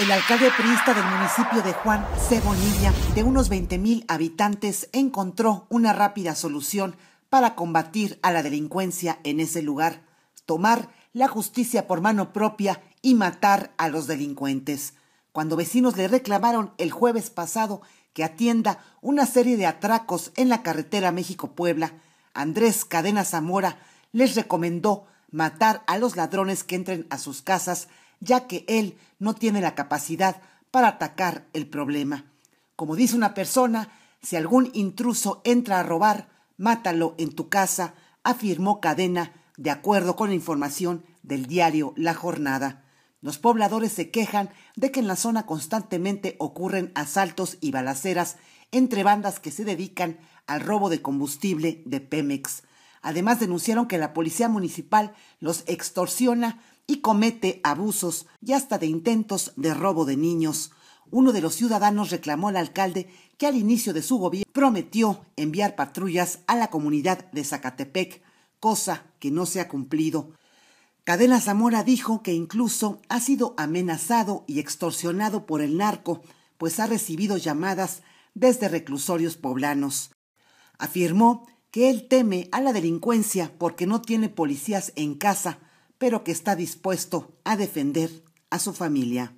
El alcalde priista del municipio de Juan C. de unos mil habitantes, encontró una rápida solución para combatir a la delincuencia en ese lugar, tomar la justicia por mano propia y matar a los delincuentes. Cuando vecinos le reclamaron el jueves pasado que atienda una serie de atracos en la carretera México-Puebla, Andrés Cadena Zamora les recomendó matar a los ladrones que entren a sus casas, ya que él no tiene la capacidad para atacar el problema. Como dice una persona, si algún intruso entra a robar, mátalo en tu casa, afirmó Cadena, de acuerdo con la información del diario La Jornada. Los pobladores se quejan de que en la zona constantemente ocurren asaltos y balaceras entre bandas que se dedican al robo de combustible de Pemex. Además denunciaron que la policía municipal los extorsiona y comete abusos y hasta de intentos de robo de niños. Uno de los ciudadanos reclamó al alcalde que al inicio de su gobierno prometió enviar patrullas a la comunidad de Zacatepec, cosa que no se ha cumplido. Cadena Zamora dijo que incluso ha sido amenazado y extorsionado por el narco, pues ha recibido llamadas desde reclusorios poblanos. Afirmó que él teme a la delincuencia porque no tiene policías en casa, pero que está dispuesto a defender a su familia.